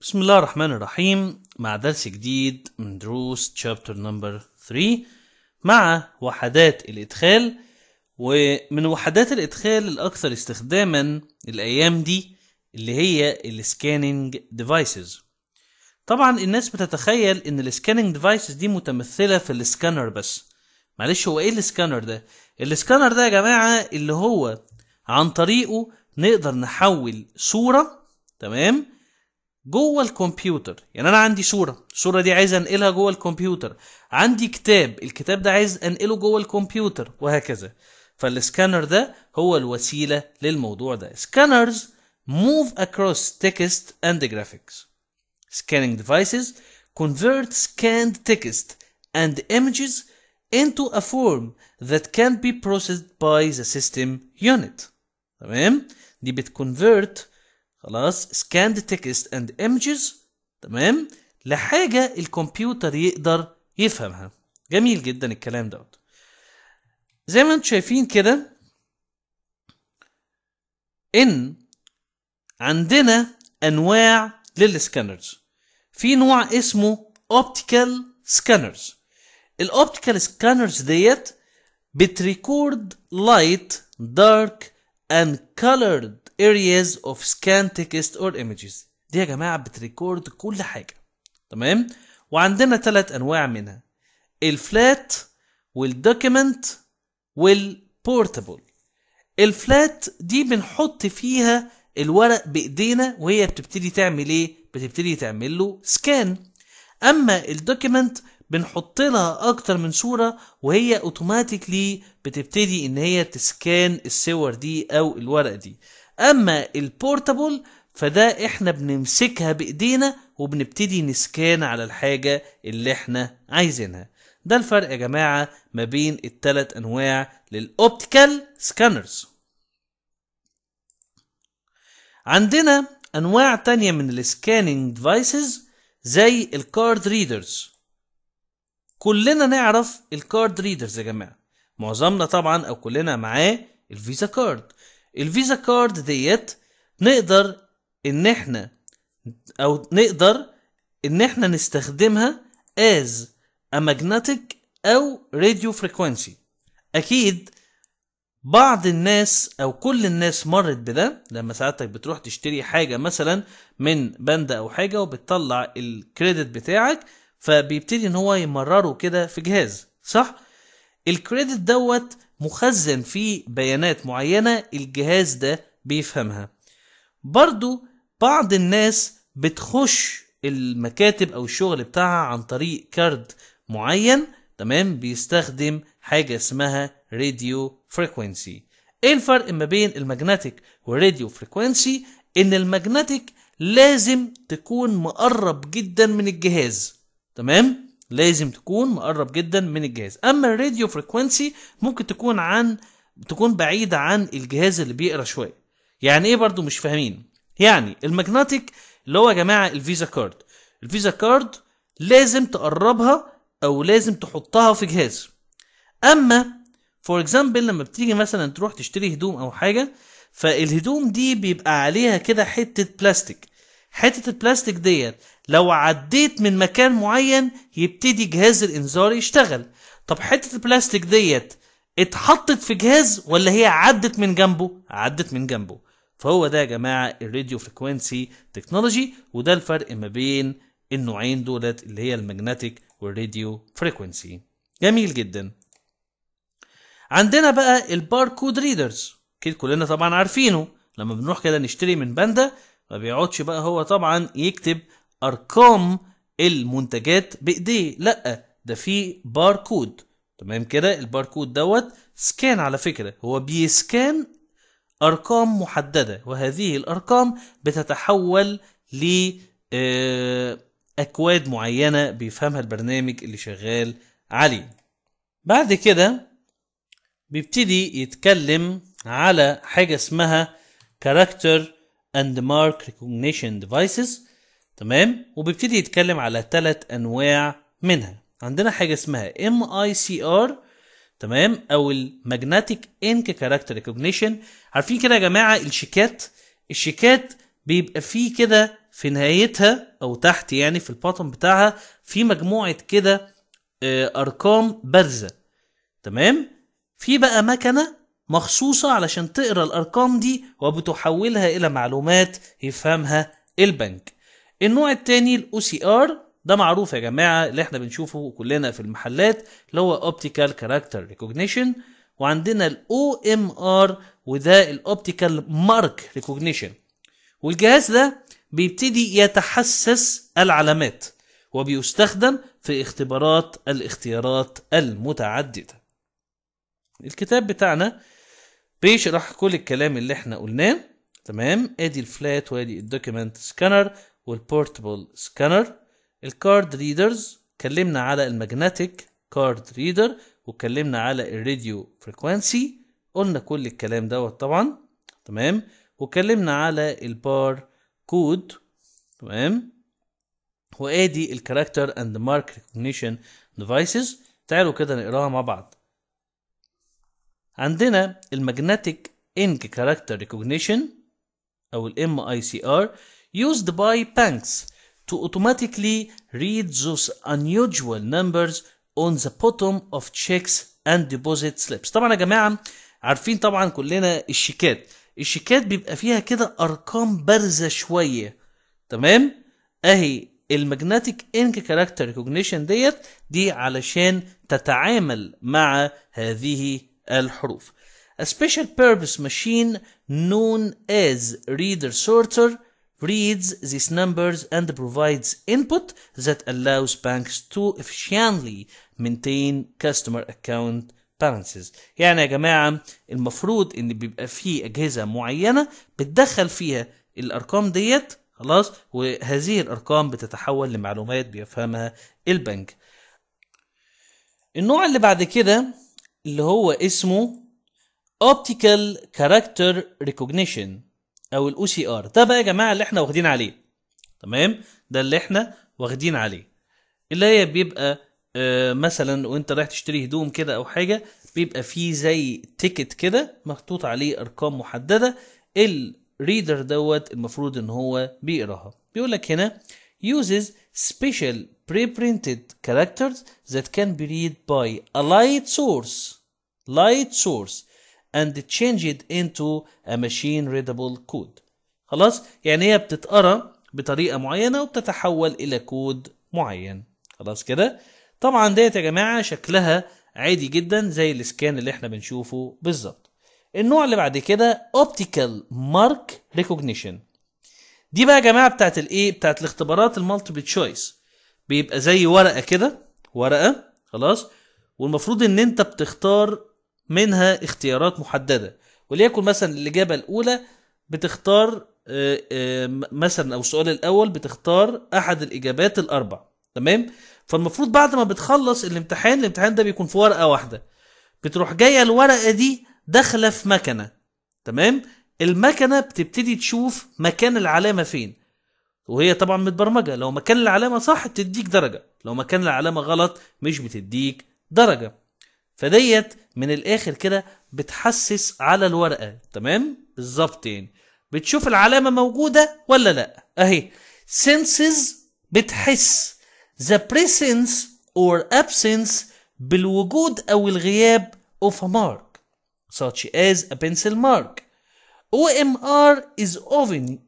بسم الله الرحمن الرحيم مع درس جديد من دروس تشابتر نمبر 3 مع وحدات الإدخال ومن وحدات الإدخال الأكثر استخداما الأيام دي اللي هي السكاننج ديفايسز طبعا الناس بتتخيل ان السكاننج ديفايسز دي متمثلة في السكانر بس معلش هو ايه السكانر ده؟ السكانر ده يا جماعة اللي هو عن طريقه نقدر نحول صورة تمام؟ جوه الكمبيوتر يعني انا عندي صوره الصوره دي عايز انقلها جوه الكمبيوتر عندي كتاب الكتاب ده عايز انقله جوه الكمبيوتر وهكذا فالسكانر ده هو الوسيله للموضوع ده سكانرز move across text and graphics scanning devices convert scanned text and images into a form that can be processed by the system unit تمام دي بتconvert خلاص سكاند تكست اند ايمجز تمام لحاجه الكمبيوتر يقدر يفهمها جميل جدا الكلام دوت زي ما انتم شايفين كده ان عندنا انواع للسكانرز في نوع اسمه اوبتيكال سكانرز الاوبتيكال سكانرز ديت بتريكورد لايت دارك and colored areas of scan text or images دي يا جماعة بتريكورد كل حاجة تمام وعندنا ثلاث أنواع منها الفلات والدوكيمنت والبورتابل الفلات دي بنحط فيها الورق بايدينا وهي بتبتدي تعمل ايه بتبتدي تعمل له سكان اما الدوكيمنت بنحط لها اكتر من صورة وهي اوتوماتيكلي بتبتدي ان هي تسكان الصور دي او الورقة دي اما البورتابل فده احنا بنمسكها بايدينا وبنبتدي نسكان على الحاجة اللي احنا عايزينها ده الفرق يا جماعة ما بين التلات انواع للاوبتيكال سكانرز عندنا انواع تانية من السكاننج ديفايسز زي الكارد ريدرز كلنا نعرف الكارد ريدرز يا جماعه معظمنا طبعا او كلنا معاه الفيزا كارد الفيزا كارد ديت نقدر ان احنا او نقدر ان احنا نستخدمها از a او راديو فريكوانسي اكيد بعض الناس او كل الناس مرت بده لما ساعتك بتروح تشتري حاجه مثلا من باندا او حاجه وبتطلع الكريدت بتاعك فبيبتدي ان هو يمرره كده في جهاز صح الكريدت دوت مخزن فيه بيانات معينه الجهاز ده بيفهمها برضو بعض الناس بتخش المكاتب او الشغل بتاعها عن طريق كارد معين تمام بيستخدم حاجه اسمها راديو فريكوينسي ايه الفرق ما بين الماجنتيك والراديو فريكوينسي ان الماجنتيك لازم تكون مقرب جدا من الجهاز تمام لازم تكون مقرب جدا من الجهاز اما الراديو فريكوانسي ممكن تكون عن تكون بعيدة عن الجهاز اللي بيقرا شوية يعني ايه برضو مش فاهمين يعني الماجنتيك اللي هو يا جماعة الفيزا كارد الفيزا كارد لازم تقربها او لازم تحطها في جهاز اما فور اكزامبل لما بتيجي مثلا تروح تشتري هدوم او حاجه فالهدوم دي بيبقى عليها كده حته بلاستيك حتة البلاستيك ديت لو عديت من مكان معين يبتدي جهاز الانذار يشتغل طب حتة البلاستيك ديت اتحطت في جهاز ولا هي عدت من جنبه عدت من جنبه فهو ده يا جماعة الراديو فريكوينسي تكنولوجي وده الفرق ما بين النوعين دولت اللي هي الماجنتيك والراديو فريكوينسي جميل جدا عندنا بقى الباركود ريدرز كده كلنا طبعا عارفينه لما بنروح كده نشتري من باندا ما بيقعدش بقى هو طبعا يكتب ارقام المنتجات بايديه لا ده في باركود تمام كده الباركود دوت سكان على فكره هو بيسكان ارقام محدده وهذه الارقام بتتحول ل آه، اكواد معينه بيفهمها البرنامج اللي شغال عليه بعد كده بيبتدي يتكلم على حاجه اسمها كاركتر اند مارك ريكوجنيشن ديفايسز تمام وبيبتدي يتكلم على ثلاث انواع منها عندنا حاجه اسمها ام اي سي ار تمام او الماجنتيك انك كاركتر ريكوجنيشن عارفين كده يا جماعه الشيكات الشيكات بيبقى فيه كده في نهايتها او تحت يعني في الباطن بتاعها في مجموعه كده آه، ارقام بارزه تمام في بقى مكنه مخصوصة علشان تقرا الأرقام دي وبتحولها إلى معلومات يفهمها البنك. النوع التاني الأو سي آر ده معروف يا جماعة اللي احنا بنشوفه كلنا في المحلات اللي هو اوبتيكال كاركتر ريكوجنيشن وعندنا الاو ام ار الـ الاوبتيكال مارك ريكوجنيشن والجهاز ده بيبتدي يتحسس العلامات وبيستخدم في اختبارات الاختيارات المتعددة الكتاب بتاعنا بيش راح كل الكلام اللي احنا قلناه تمام ادي الفلات وادي الدوكيمنت سكانر والبورتبل سكانر الكارد ريدرز اتكلمنا على الماجنتيك كارد ريدر واتكلمنا على الراديو فريكوانسي قلنا كل الكلام دوت طبعا تمام واتكلمنا على البار كود تمام وادي الكاركتر اند مارك ريكوجنيشن ديفايسز تعالوا كده نقراها مع بعض عندنا الماجنتيك انك كاركتر ريكوجنيشن او الام اي سي ار يوزد باي بانكس to automatically read those unusual numbers on the bottom of checks and deposit slips طبعا يا جماعه عارفين طبعا كلنا الشيكات الشيكات بيبقى فيها كده ارقام بارزه شويه تمام اهي الماجنتيك انك كاركتر ريكوجنيشن ديت دي علشان تتعامل مع هذه الحروف A special purpose machine known as reader sorter reads these numbers and provides input that allows banks to efficiently maintain customer account balances يعني يا جماعة المفروض ان بيبقى في اجهزة معينة بتدخل فيها الارقام ديت خلاص وهذه الارقام بتتحول لمعلومات بيفهمها البنك النوع اللي بعد كده اللي هو اسمه Optical Character Recognition أو الـ OCR ده بقى يا جماعة اللي احنا واخدين عليه تمام ده اللي احنا واخدين عليه اللي هي بيبقى آه، مثلا وانت رايح تشتري هدوم كده او حاجه بيبقى فيه زي تيكت كده محطوط عليه ارقام محدده الريدر دوت المفروض ان هو بيقراها بيقول لك هنا uses special pre-printed characters that can be read by a light source light source and change it into a machine readable code خلاص يعني هي بتتقرا بطريقه معينه وبتتحول الى كود معين خلاص كده طبعا ديت يا جماعه شكلها عادي جدا زي الاسكان اللي احنا بنشوفه بالظبط النوع اللي بعد كده اوبتيكال مارك ريكوجنيشن دي بقى يا جماعه بتاعت الايه بتاعت الاختبارات المالتيبل تشويس بيبقى زي ورقه كده ورقه خلاص والمفروض ان انت بتختار منها اختيارات محدده وليكن مثلا الاجابه الاولى بتختار آه، آه، مثلا او السؤال الاول بتختار احد الاجابات الاربع تمام فالمفروض بعد ما بتخلص الامتحان الامتحان ده بيكون في ورقه واحده بتروح جايه الورقه دي داخله في مكنه تمام المكنه بتبتدي تشوف مكان العلامه فين وهي طبعا متبرمجه لو مكان العلامه صح تديك درجه لو مكان العلامه غلط مش بتديك درجه فديت من الاخر كده بتحسس على الورقه تمام بالظبط يعني بتشوف العلامه موجوده ولا لا اهي senses بتحس the presence or absence بالوجود او الغياب of a mark such as a pencil mark OMR is often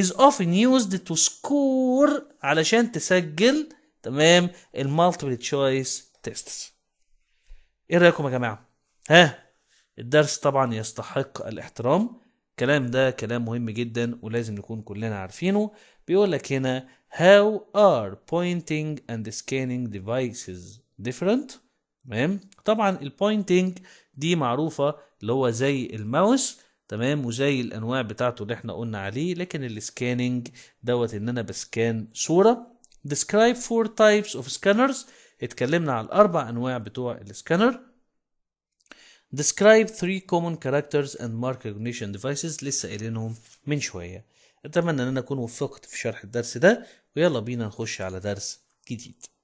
is often used to score علشان تسجل تمام المالتيبل تشويس تيستس ايه رايكم يا جماعه ها الدرس طبعا يستحق الاحترام الكلام ده كلام مهم جدا ولازم نكون كلنا عارفينه بيقول لك هنا how are pointing and scanning devices different تمام طبعا البوينتنج دي معروفه اللي هو زي الماوس تمام وزي الانواع بتاعته اللي احنا قلنا عليه لكن السكاننج دوت ان انا بسكان صوره describe four types of scanners اتكلمنا على الاربع انواع بتوع السكانر describe three common characters and mark recognition devices لسه قايلينهم من شويه اتمنى ان انا اكون وفقت في شرح الدرس ده ويلا بينا نخش على درس جديد